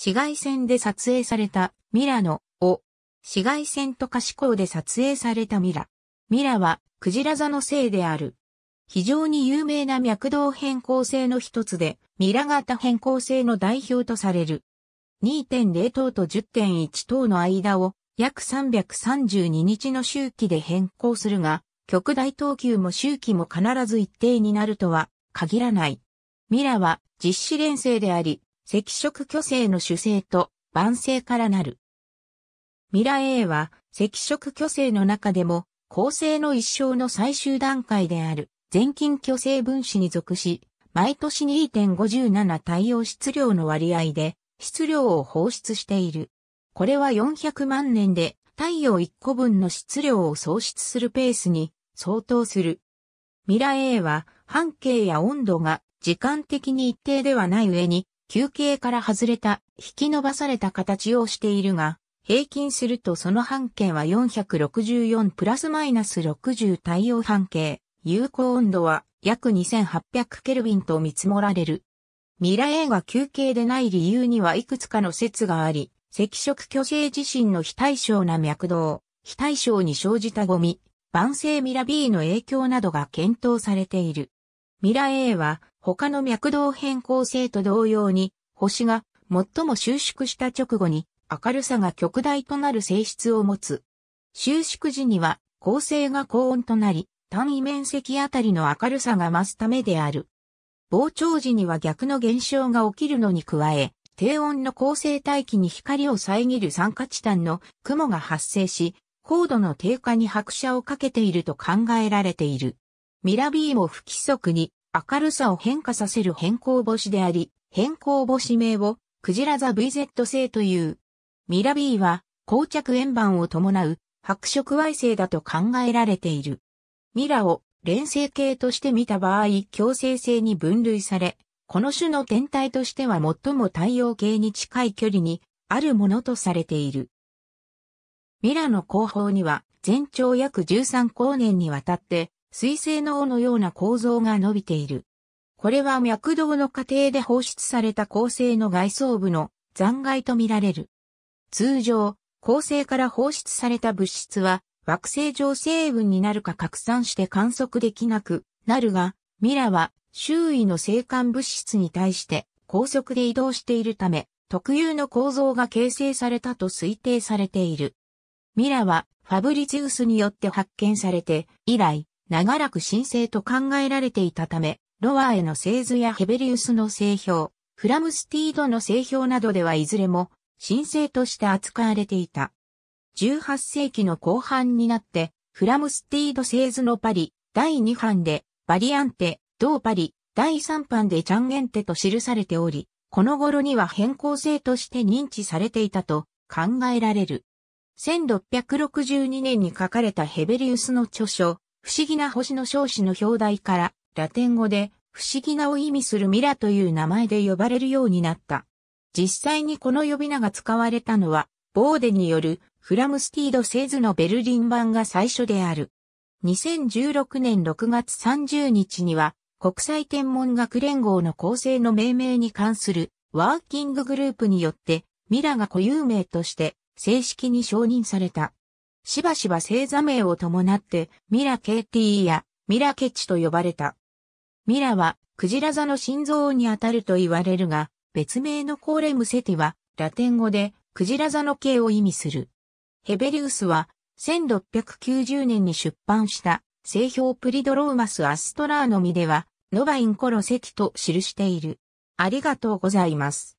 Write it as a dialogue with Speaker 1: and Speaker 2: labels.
Speaker 1: 紫外線で撮影されたミラノを、紫外線と可視光で撮影されたミラ。ミラは、クジラ座のせいである。非常に有名な脈動変更性の一つで、ミラ型変更性の代表とされる。2.0等と10.1等の間を約332日の周期で変更するが、極大等級も周期も必ず一定になるとは限らない。ミラは実施連生であり、赤色巨星の主星と晩星からなる。ミラ A は赤色巨星の中でも恒星の一生の最終段階である全近巨星分子に属し、毎年2.57太陽質量の割合で質量を放出している。これは400万年で太陽1個分の質量を喪失するペースに相当する。ミラ A は半径や温度が時間的に一定ではない上に球形から外れた、引き伸ばされた形をしているが、平均するとその半径は464プラスマイナス60太陽半径、有効温度は約2800ケルビンと見積もられる。ミラ A が球形でない理由にはいくつかの説があり、赤色巨星自身の非対称な脈動、非対称に生じたゴミ、万星ミラ B の影響などが検討されている。ミラ A は他の脈動変更性と同様に、星が最も収縮した直後に明るさが極大となる性質を持つ。収縮時には構成が高温となり、単位面積あたりの明るさが増すためである。膨張時には逆の現象が起きるのに加え、低温の構成大気に光を遮る酸化チタンの雲が発生し、高度の低下に拍車をかけていると考えられている。ミラビーも不規則に明るさを変化させる変更星であり、変更星名をクジラザ VZ 星という。ミラビーは膠着円盤を伴う白色矮星だと考えられている。ミラを連星系として見た場合強制星に分類され、この種の天体としては最も太陽系に近い距離にあるものとされている。ミラの後方には全長約13光年にわたって水星の尾のような構造が伸びている。これは脈動の過程で放出された恒星の外装部の残骸とみられる。通常、恒星から放出された物質は惑星上成分になるか拡散して観測できなくなるが、ミラは周囲の生還物質に対して高速で移動しているため、特有の構造が形成されたと推定されている。ミラはファブリチウスによって発見されて以来、長らく神聖と考えられていたため、ロワーへの製図やヘベリウスの製表、フラムスティードの製表などではいずれも神聖として扱われていた。18世紀の後半になって、フラムスティード製図のパリ、第2版で、バリアンテ、同パリ、第3版でチャンゲンテと記されており、この頃には変更性として認知されていたと考えられる。1662年に書かれたヘベリウスの著書、不思議な星の少子の表題から、ラテン語で、不思議なを意味するミラという名前で呼ばれるようになった。実際にこの呼び名が使われたのは、ボーデによるフラムスティード製図のベルリン版が最初である。2016年6月30日には、国際天文学連合の構成の命名に関するワーキンググループによって、ミラが固有名として正式に承認された。しばしば星座名を伴って、ミラ KT やミラケチと呼ばれた。ミラは、クジラ座の心臓にあたると言われるが、別名のコーレムセティは、ラテン語で、クジラ座の系を意味する。ヘベリウスは、1690年に出版した、製氷プリドローマス・アストラーノミでは、ノバインコロセティと記している。ありがとうございます。